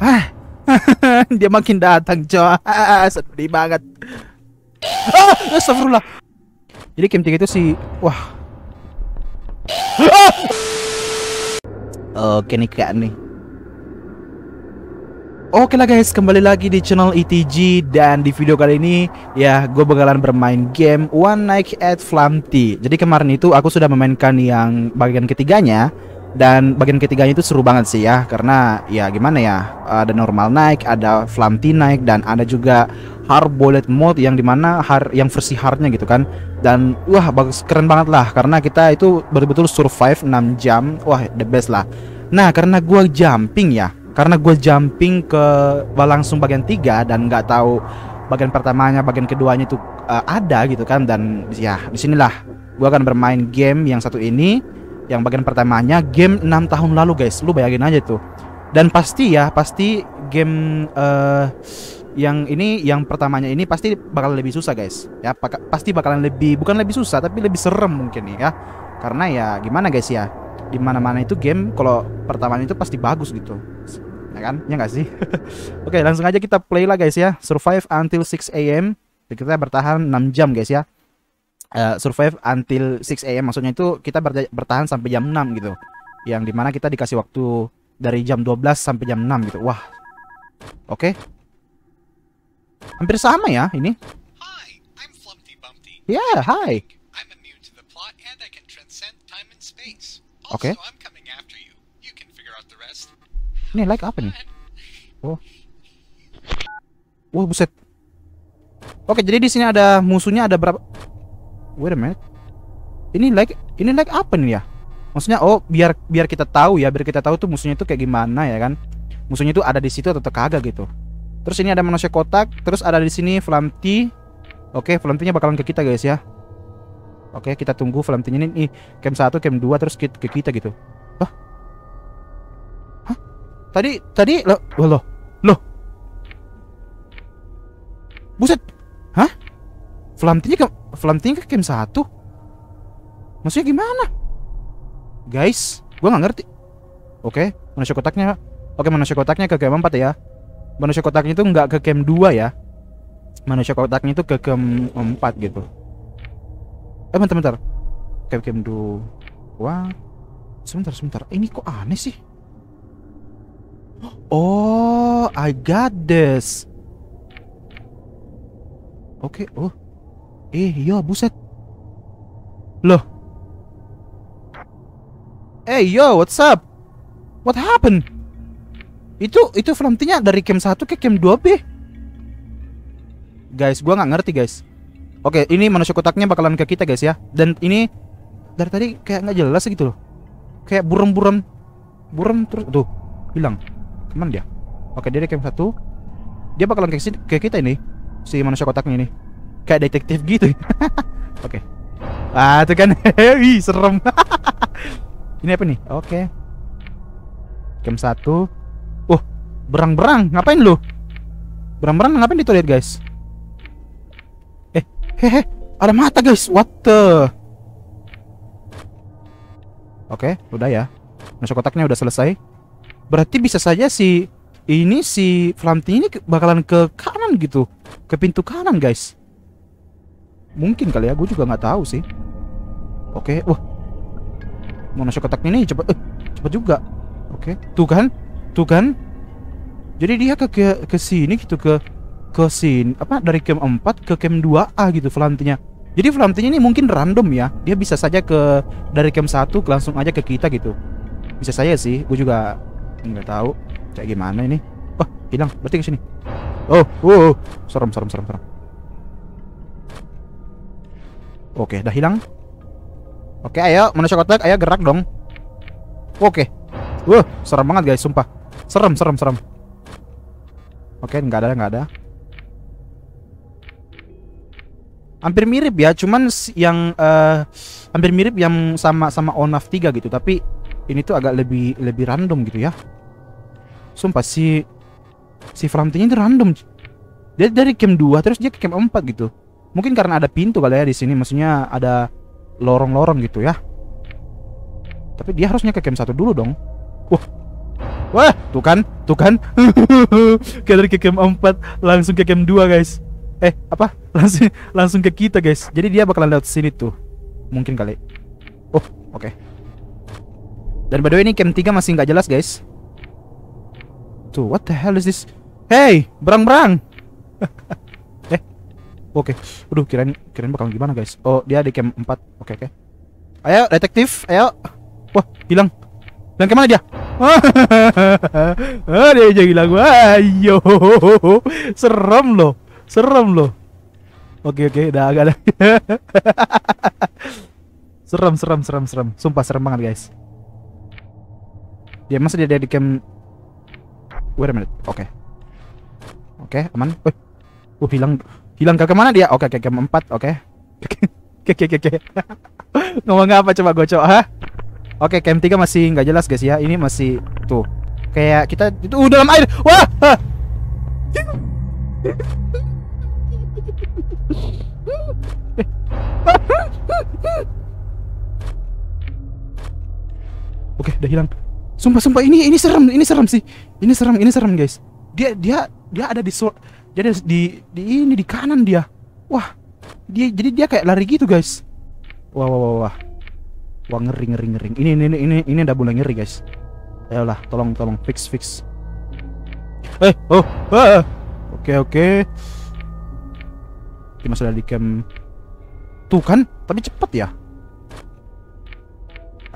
Ah, dia makin datang coy ah, ah, sedih banget ah astagfirullah jadi game 3 itu si wah ah! oke nih kak nih Oke lah guys, kembali lagi di channel ETG dan di video kali ini ya gue bakalan bermain game One Night at Flamty. Jadi kemarin itu aku sudah memainkan yang bagian ketiganya dan bagian ketiganya itu seru banget sih ya karena ya gimana ya ada normal naik ada flamti naik dan ada juga hard bullet mode yang dimana hard yang versi hardnya gitu kan dan wah bagus keren banget lah karena kita itu betul-betul survive 6 jam wah the best lah nah karena gue jumping ya karena gue jumping ke langsung bagian tiga dan nggak tahu bagian pertamanya bagian keduanya itu uh, ada gitu kan dan ya disinilah gue akan bermain game yang satu ini yang bagian pertamanya game 6 tahun lalu guys lu bayangin aja tuh dan pasti ya pasti game uh, yang ini yang pertamanya ini pasti bakal lebih susah guys ya pasti bakalan lebih bukan lebih susah tapi lebih serem mungkin ya karena ya gimana guys ya di mana mana itu game kalau pertamanya itu pasti bagus gitu ya kan ya nggak sih oke langsung aja kita play lah guys ya survive until 6 a.m. kita bertahan 6 jam guys ya Eh, survive until 6 a.m. maksudnya itu kita bertahan sampai jam 6 gitu. Yang dimana kita dikasih waktu dari jam 12 sampai jam 6 gitu. Wah. Oke. Okay. Hampir sama ya ini. Hi, I'm Flumpty Bumpty. Yeah, hi. I'm immune to the plot and I can transcend time and space. Oke. Okay. I'm coming after you. You can figure out the rest. Ini like apa nih? Oh. Wah, buset. Oke, okay, jadi di sini ada musuhnya ada berapa wait a minute ini like ini like apa nih ya maksudnya oh biar biar kita tahu ya biar kita tahu tuh musuhnya itu kayak gimana ya kan musuhnya itu ada di situ atau kagak gitu terus ini ada manusia kotak terus ada di sini Flamty. oke Flamty-nya bakalan ke kita guys ya oke kita tunggu Flamty-nya ini nih camp 1 camp 2 terus ke, ke kita gitu hah hah tadi tadi lo loh loh buset hah Flamty-nya ke Flunting ke game 1? Maksudnya gimana? Guys, gue gak ngerti. Oke, manusia kotaknya. Oke, manusia kotaknya ke game 4 ya. Manusia kotaknya itu nggak ke game 2 ya. Manusia kotaknya itu ke game 4 gitu. Eh, bentar, bentar. Ke game 2. Wah. Sebentar, sebentar. Ini kok aneh sih? Oh, I got this. Oke, okay, oh. Eh iya buset Loh Eh hey, yo what's up What happened Itu itu flamtinya dari game 1 ke game 2 B Guys gua nggak ngerti guys Oke ini manusia kotaknya bakalan ke kita guys ya Dan ini dari tadi kayak nggak jelas gitu loh Kayak burem-burem Burem terus Tuh hilang Kemana dia Oke dia dari game 1 Dia bakalan ke, ke kita ini Si manusia kotaknya ini kayak detektif gitu. Oke. Okay. Ah, itu kan heavy, serem. Ini apa nih? Oke. Okay. Game 1. Uh, berang-berang. Ngapain lu? Berang-berang ngapain di toilet, guys? Eh, hehe. Ada mata, guys. What the? Oke, okay, udah ya. Masuk kotaknya udah selesai. Berarti bisa saja si ini si Flamti ini bakalan ke kanan gitu. Ke pintu kanan, guys. Mungkin kali ya, gue juga nggak tahu sih. Oke, wah. Mau nasi kotak ini cepet, eh, cepet juga. Oke, tuh kan, tuh kan. Jadi dia ke ke, ke sini gitu ke ke sini apa dari camp 4 ke camp 2A gitu flantinya Jadi flantinya ini mungkin random ya. Dia bisa saja ke dari camp 1 langsung aja ke kita gitu. Bisa saya sih, gue juga nggak tahu kayak gimana ini. Wah, hilang. Berarti ke sini. Oh, oh, oh, serem serem serem serem. Oke, dah hilang. Oke, ayo manusia kotak, ayo gerak dong. Oke. Wah, serem banget guys, sumpah. Serem, serem, serem. Oke, nggak ada, nggak ada. Hampir mirip ya, cuman yang uh, hampir mirip yang sama sama Onaf 3 gitu, tapi ini tuh agak lebih lebih random gitu ya. Sumpah si si Framtinya itu random. Dia dari game 2 terus dia ke game 4 gitu. Mungkin karena ada pintu kali ya di sini, maksudnya ada lorong-lorong gitu ya. Tapi dia harusnya ke camp satu dulu dong. Wah. Wah, tuh kan, tuh kan. Kalian ke camp 4 langsung ke camp 2, guys. Eh, apa? Langsung langsung ke kita, guys. Jadi dia bakalan lewat sini tuh. Mungkin kali. Oh, oke. Dan by the way ini camp 3 masih nggak jelas, guys. Tuh, what the hell is this? Hey, berang-berang. Oke. Okay. Waduh, kirain kirain bakal gimana, guys. Oh, dia di camp 4. Oke, okay, oke. Okay. Ayo, detektif, ayo. Wah, hilang. Hilang kemana dia? ah, dia aja hilang. Ayo. Serem loh. Serem loh. Oke, okay, oke, okay, udah agak ada. serem, serem, serem, serem. Sumpah serem banget, guys. Ya, dia masih dia, di camp Wait a minute. Oke. Okay. Oke, okay, aman. Wih. Uh, hilang. Hilang ke kemana dia? Oke, okay, ke keempat, oke. Oke, oke, oke. Ngomong apa coba gocok, ha? Oke, okay, camp 3 masih nggak jelas guys ya. Ini masih tuh. Kayak kita itu uh, dalam air. Wah. Oke, okay, udah hilang. Sumpah, sumpah ini ini serem, ini serem sih. Ini serem, ini serem guys. Dia dia dia ada di jadi di di ini di kanan dia wah dia jadi dia kayak lari gitu guys wah wah wah wah wah ngeri ngeri ngeri ini ini ini ini udah mulai ngeri guys ayolah tolong tolong fix fix eh oh ah. oke oke okay. kita sudah di camp tuh kan tapi cepet ya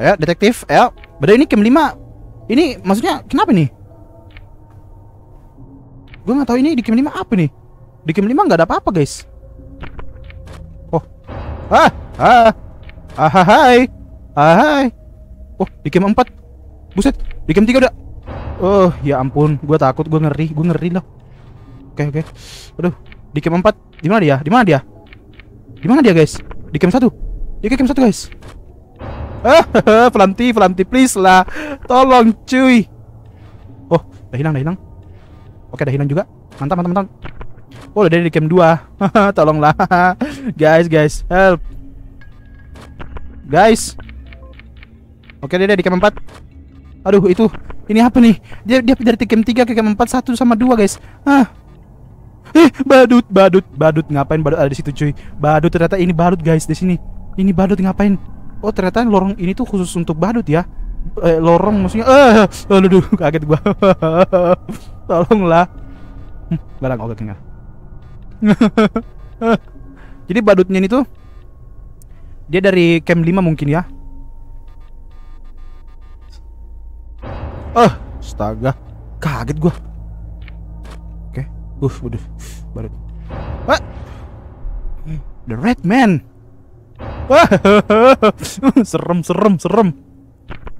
ayo detektif ayo beda ini camp 5 ini maksudnya kenapa nih Gue nggak tahu ini di game 5 apa nih. Di game 5 nggak ada apa-apa, guys. Oh. Ah, ah. Ah, ah hai. Ah, hai. Oh, di game 4. Buset, di game 3 udah. Oh, ya ampun, gue takut, gue ngeri, gue ngeri loh. Oke, okay, oke. Okay. Aduh, di game 4 di mana dia? Di mana dia? Di mana dia, guys? Di game 1. Di game 1, guys. Ah, pelanti, pelanti please lah. Tolong cuy. Oh, udah hilang, udah hilang. Oke, ada hilang juga. Mantap, mantap, mantap. Oh, udah di game 2. Tolonglah. guys, guys, help. Guys. Oke, dia di game 4. Aduh, itu. Ini apa nih? Dia dia dari game 3 ke game 4 1 sama 2, guys. Ah. Eh, badut, badut, badut. Ngapain badut ada di situ, cuy? Badut ternyata ini badut, guys, di sini. Ini badut ngapain? Oh, ternyata lorong ini tuh khusus untuk badut ya. Eh, lorong maksudnya. Eh, aduh kaget gua. Tolonglah. Hm, barang oke tinggal. Jadi badutnya ini tuh dia dari camp 5 mungkin ya. Oh, astaga. Kaget gua. Oke. Okay. Uh, waduh. Badut. What? Eh. The Red Man. Wah, serem, serem, serem.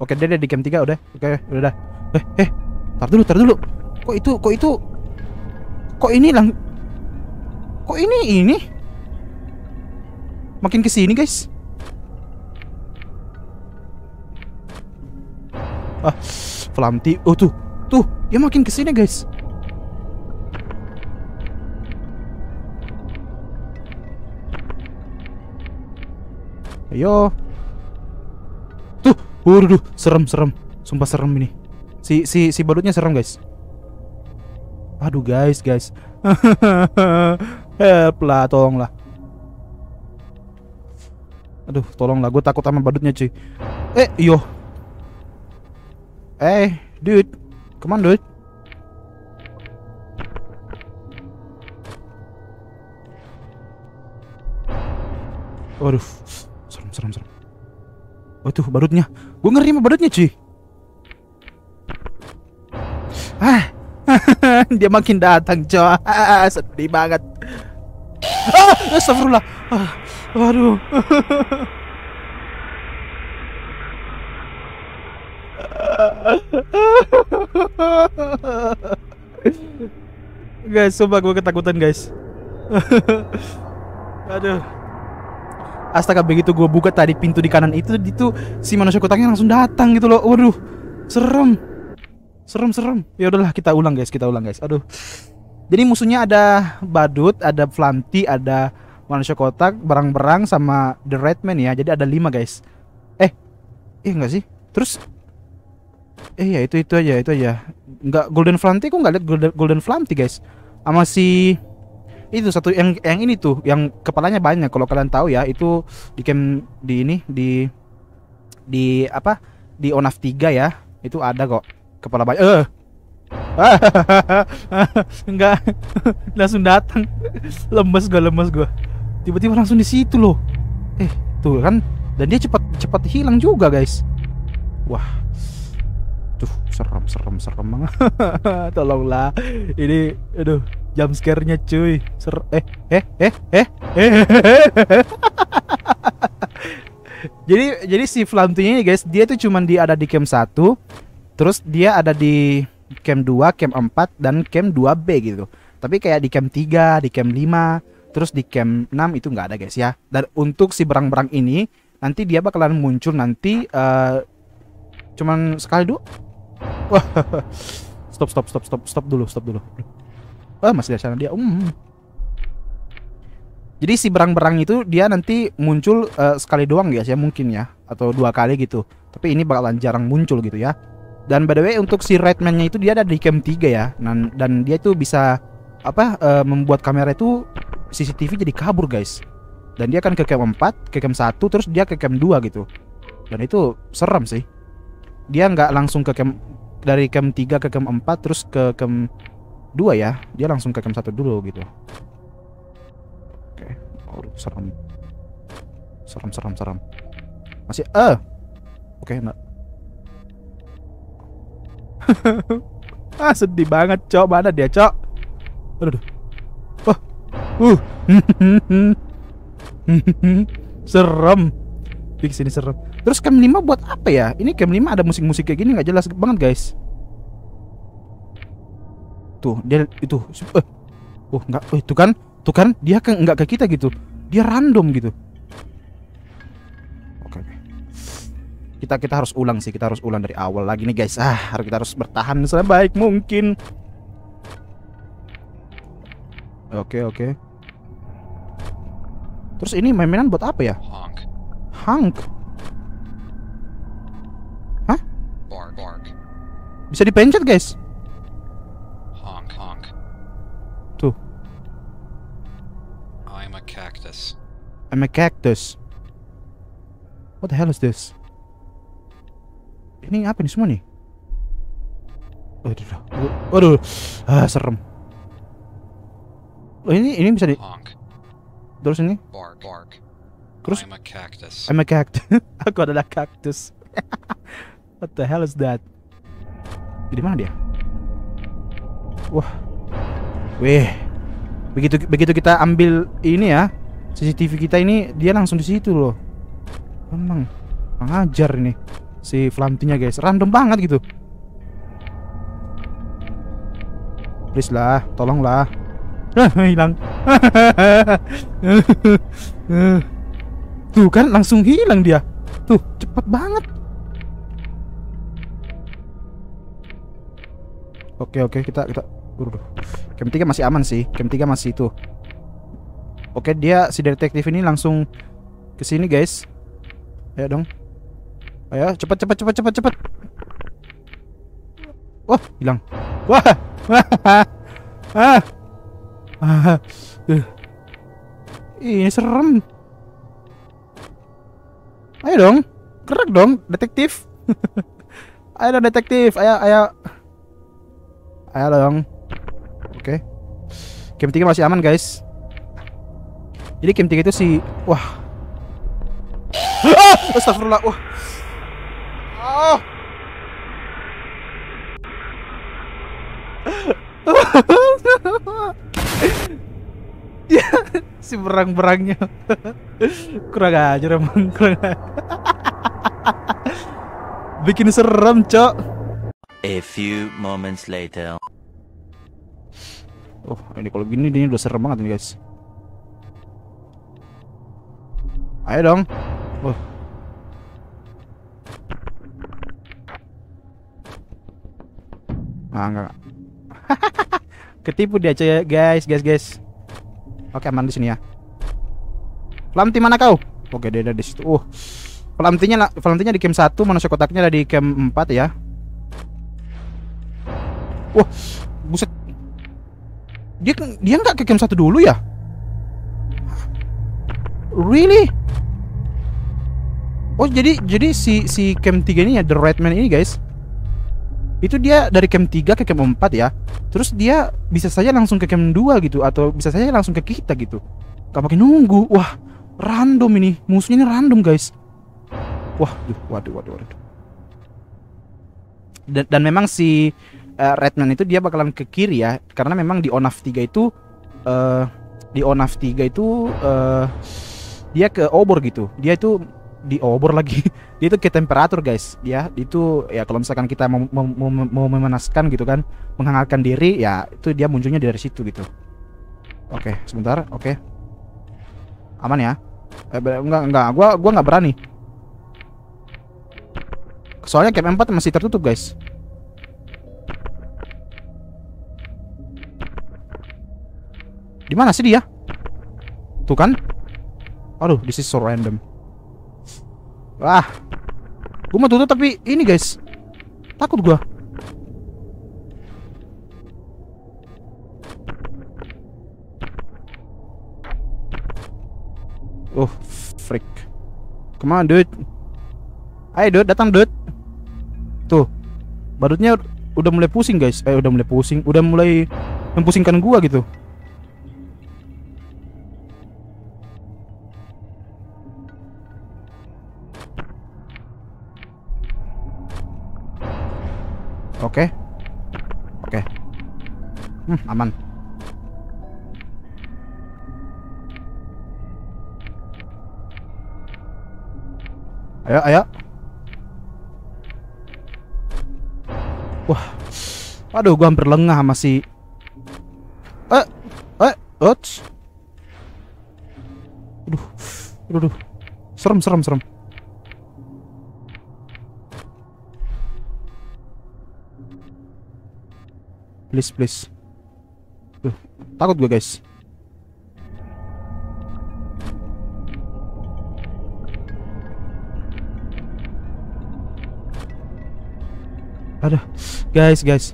Oke, dia, ada di camp 3 udah. Oke, udah, dah. Eh, eh, tar dulu, tar dulu kok itu kok itu kok ini lang kok ini ini makin kesini guys ah Flamti oh tuh tuh dia makin kesini guys ayo tuh waduh serem serem sumpah serem ini si si si badutnya serem guys Aduh guys, guys. Help lah, tolonglah. Aduh, tolonglah. Gue takut sama badutnya cuy. Eh, yo. Eh, dude. Come on, dude. Waduh, serem, serem, serem. Waduh, badutnya. Gue ngeri sama badutnya cuy. dia makin datang coy sedih banget ah, astagfirullah ah, waduh guys sumpah gue ketakutan guys aduh astaga begitu gue buka tadi pintu di kanan itu itu si manusia kotaknya langsung datang gitu loh waduh serem serem-serem. Ya udahlah kita ulang guys, kita ulang guys. Aduh. Jadi musuhnya ada badut, ada flanti, ada manusia kotak, barang berang sama the red man ya. Jadi ada lima guys. Eh. Eh enggak sih? Terus Eh ya itu itu aja, itu aja. Enggak golden flanti kok nggak lihat golden, golden flanti guys. Sama si itu satu yang yang ini tuh yang kepalanya banyak kalau kalian tahu ya itu di camp di ini di di apa di onaf 3 ya itu ada kok kepala banyak eh enggak langsung datang lemes gue lemes gue tiba-tiba langsung di situ loh eh tuh kan dan dia cepat cepat hilang juga guys wah tuh serem serem serem banget tolonglah ini aduh jam nya cuy ser eh eh eh eh, eh. jadi jadi si flamtunya ini guys dia tuh cuman di ada di camp satu Terus dia ada di camp 2, camp 4 dan camp 2B gitu. Tapi kayak di camp 3, di camp 5, terus di camp 6 itu nggak ada guys ya. Dan untuk si berang-berang ini nanti dia bakalan muncul nanti uh, cuman sekali dulu. stop stop stop stop stop dulu, stop dulu. Oh, masih ada sana dia. Um. Jadi si berang-berang itu dia nanti muncul uh, sekali doang guys ya mungkin ya atau dua kali gitu. Tapi ini bakalan jarang muncul gitu ya. Dan by the way untuk si Redman-nya itu dia ada di cam 3 ya. Dan, dan dia itu bisa apa uh, membuat kamera itu CCTV jadi kabur guys. Dan dia akan ke cam 4, ke cam 1, terus dia ke cam 2 gitu. Dan itu serem sih. Dia nggak langsung ke cam dari cam 3 ke cam 4 terus ke cam 2 ya. Dia langsung ke cam 1 dulu gitu. Oke, okay. oh, serem. Serem serem serem. Masih eh. Uh. Oke, okay, enggak ah sedih banget cok mana ya, dia cok aduh, aduh. Oh. uh serem di sini serem terus cam 5 buat apa ya ini cam 5 ada musik-musik kayak gini nggak jelas banget guys tuh dia itu Uh, uh, nggak eh, uh, itu kan tuh kan dia kan nggak ke kita gitu dia random gitu kita kita harus ulang sih kita harus ulang dari awal lagi nih guys ah harus kita harus bertahan sebaik mungkin oke oke terus ini mainan buat apa ya honk honk hah bark, bark. bisa dipencet guys honk honk tuh I'm a cactus I'm a cactus What the hell is this? Ini apa nih semua nih? Oh, waduh, waduh, ah serem. Oh, ini ini bisa di. Terus ini? Terus? I'm a cactus. I'm a cactus. Aku adalah kaktus. What the hell is that? Di mana dia? Wah. Weh. Begitu begitu kita ambil ini ya. CCTV kita ini dia langsung di situ loh. Emang ngajar ini si Flamtinya guys random banget gitu please lah tolong lah, hilang tuh kan langsung hilang dia tuh cepet banget oke oke kita kita Waduh. Camp 3 masih aman sih. Camp 3 masih itu. Oke, dia si detektif ini langsung ke sini, guys. ya dong. Ayo, cepat cepat cepat cepat cepat. Wah, hilang. Wah. ah. Ah. Ini serem. Ayo dong. Gerak dong, detektif. ayo dong detektif. Ayo ayo. Ayo dong. Oke. Okay. Game 3 masih aman, guys. Jadi game 3 itu si wah. astagfirullah. Wah. Oh. ya, si berang-berangnya kurang ajar emang kurang aja. bikin serem cok a few moments later oh ini kalau gini ini udah serem banget nih guys ayo dong oh Ah, enggak. Ketipu dia cuy, guys, guys, guys. Oke, aman di sini ya. Flamti mana kau? Oke, oh, dia ada di situ. Uh. Flamtinya Flamtinya di camp 1, manusia kotaknya ada di camp 4 ya. Wah, uh, buset. Dia dia nggak ke camp 1 dulu ya? Really? Oh, jadi jadi si si camp 3 ini ya The Redman ini, guys itu dia dari camp 3 ke camp 4 ya terus dia bisa saja langsung ke camp 2 gitu atau bisa saja langsung ke kita gitu gak pakai nunggu wah random ini musuhnya ini random guys wah duh, waduh waduh waduh dan, dan memang si uh, Redman itu dia bakalan ke kiri ya karena memang di Onaf 3 itu uh, di Onaf 3 itu uh, dia ke obor gitu dia itu diobor lagi dia itu ke temperatur guys ya itu ya kalau misalkan kita mau, mau, mau memanaskan gitu kan menghangatkan diri ya itu dia munculnya dari situ gitu oke okay, sebentar oke okay. aman ya eh, enggak enggak gua gua nggak berani soalnya camp 4 masih tertutup guys di mana sih dia tuh kan aduh this is so random Wah. Gue mau tutup tapi ini guys. Takut gue. Oh, freak. Kemana, dude? Ayo, dude, datang, dude. Tuh. Badutnya udah mulai pusing, guys. Eh, udah mulai pusing, udah mulai mempusingkan gua gitu. Oke. Okay. Oke. Okay. Hmm, aman. Ayo, ayo. Wah. Waduh, gua hampir lengah masih. Eh, eh, ouch. Aduh, aduh. Serem, serem, serem. please please tuh takut gue guys aduh guys guys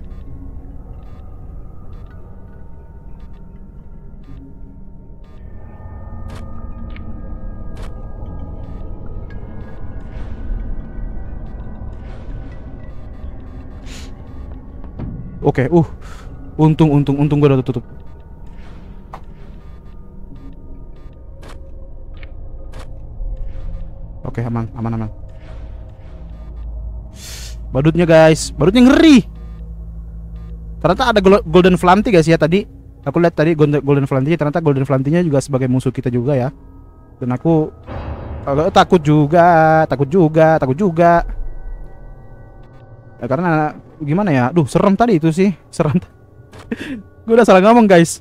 Oke, okay, uh. Untung untung untung gue udah tutup. Oke, okay, aman aman aman. Badutnya guys, badutnya ngeri. Ternyata ada golden Flanty guys ya tadi. Aku lihat tadi golden Flanty, ternyata golden Flanty nya juga sebagai musuh kita juga ya. Dan aku kalau eh, takut juga, takut juga, takut juga. Ya, karena gimana ya duh serem tadi itu sih serem gue udah salah ngomong guys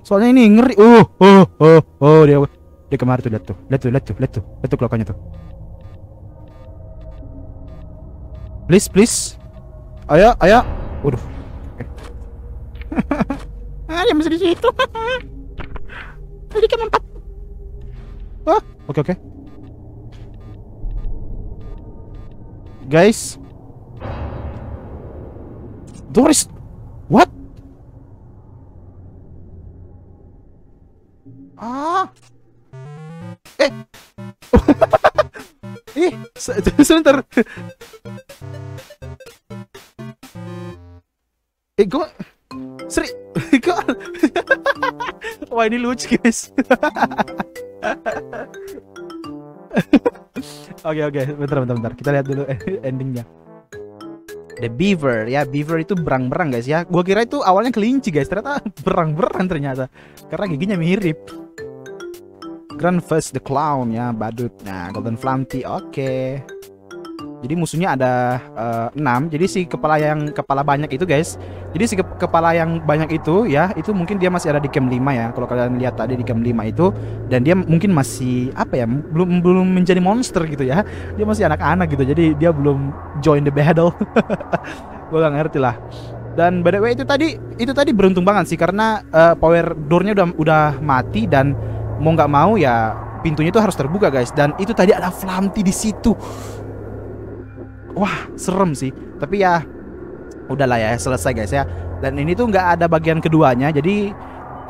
soalnya ini ngeri uh oh oh oh dia dia kemarin tuh lihat tuh lihat tuh lihat tuh lihat tuh lihat tuh kelokannya tuh please please ayo ayo waduh ah dia masih di situ tadi kan empat Oh, oke oke guys Tourist What? Ah Eh Ih, sebentar. Eh, gue Seri Gue Wah, ini lucu, guys Oke, oke, okay, okay. bentar, bentar, bentar Kita lihat dulu endingnya The Beaver ya Beaver itu berang-berang guys ya Gue kira itu awalnya kelinci guys ternyata berang-berang ternyata Karena giginya mirip Grand Fest the Clown ya badut Nah Golden Flumpty oke okay. Jadi musuhnya ada eh, enam. Jadi si kepala yang kepala banyak itu guys. Jadi si kepala yang banyak itu ya, itu mungkin dia masih ada di game 5 ya. Kalau kalian lihat tadi di game 5 itu dan dia mungkin masih apa ya, belum belum menjadi monster gitu ya. Dia masih anak-anak gitu. Jadi dia belum join the battle. Gue gak ngerti lah. Dan by the way itu tadi itu tadi beruntung banget sih karena uh, power doornya udah udah mati dan mau nggak mau ya pintunya itu harus terbuka guys dan itu tadi ada flamti di situ wah serem sih tapi ya udahlah ya selesai guys ya dan ini tuh nggak ada bagian keduanya jadi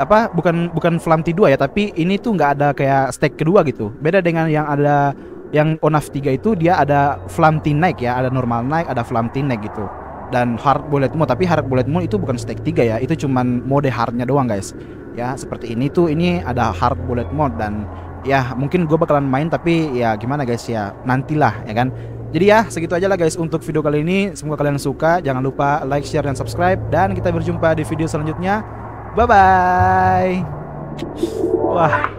apa bukan bukan t 2 ya tapi ini tuh nggak ada kayak stake kedua gitu beda dengan yang ada yang Onaf 3 itu dia ada t naik ya ada normal naik ada t naik gitu dan hard bullet mode tapi hard bullet mode itu bukan stake 3 ya itu cuman mode hardnya doang guys ya seperti ini tuh ini ada hard bullet mode dan ya mungkin gue bakalan main tapi ya gimana guys ya nantilah ya kan jadi ya, segitu aja lah guys untuk video kali ini. Semoga kalian suka. Jangan lupa like, share, dan subscribe. Dan kita berjumpa di video selanjutnya. Bye-bye. Wah.